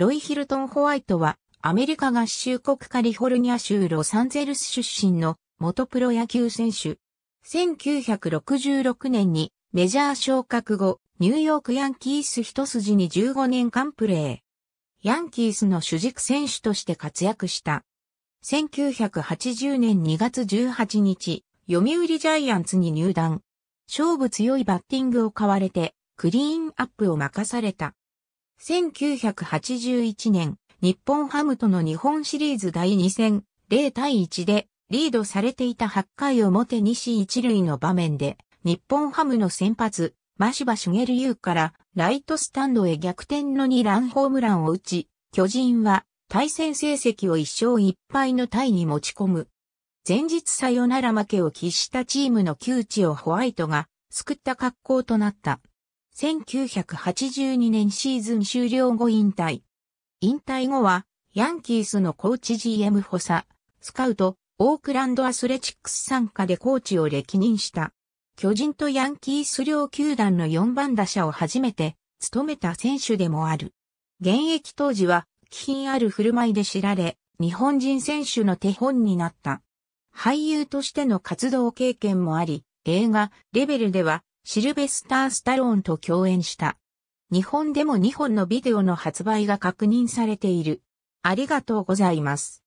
ロイ・ヒルトン・ホワイトは、アメリカ合衆国カリフォルニア州ロサンゼルス出身の元プロ野球選手。1966年にメジャー昇格後、ニューヨークヤンキース一筋に15年間プレー。ヤンキースの主軸選手として活躍した。1980年2月18日、読売ジャイアンツに入団。勝負強いバッティングを買われて、クリーンアップを任された。1981年、日本ハムとの日本シリーズ第2戦、0対1でリードされていた8回表西一塁の場面で、日本ハムの先発、マシシバゲルユーからライトスタンドへ逆転の2ランホームランを打ち、巨人は対戦成績を1勝1敗のタイに持ち込む。前日サヨナラ負けを喫したチームの窮地をホワイトが救った格好となった。1982年シーズン終了後引退。引退後は、ヤンキースのコーチ GM 補佐、スカウト、オークランドアスレチックス参加でコーチを歴任した。巨人とヤンキース両球団の4番打者を初めて務めた選手でもある。現役当時は、気品ある振る舞いで知られ、日本人選手の手本になった。俳優としての活動経験もあり、映画、レベルでは、シルベスター・スタローンと共演した。日本でも2本のビデオの発売が確認されている。ありがとうございます。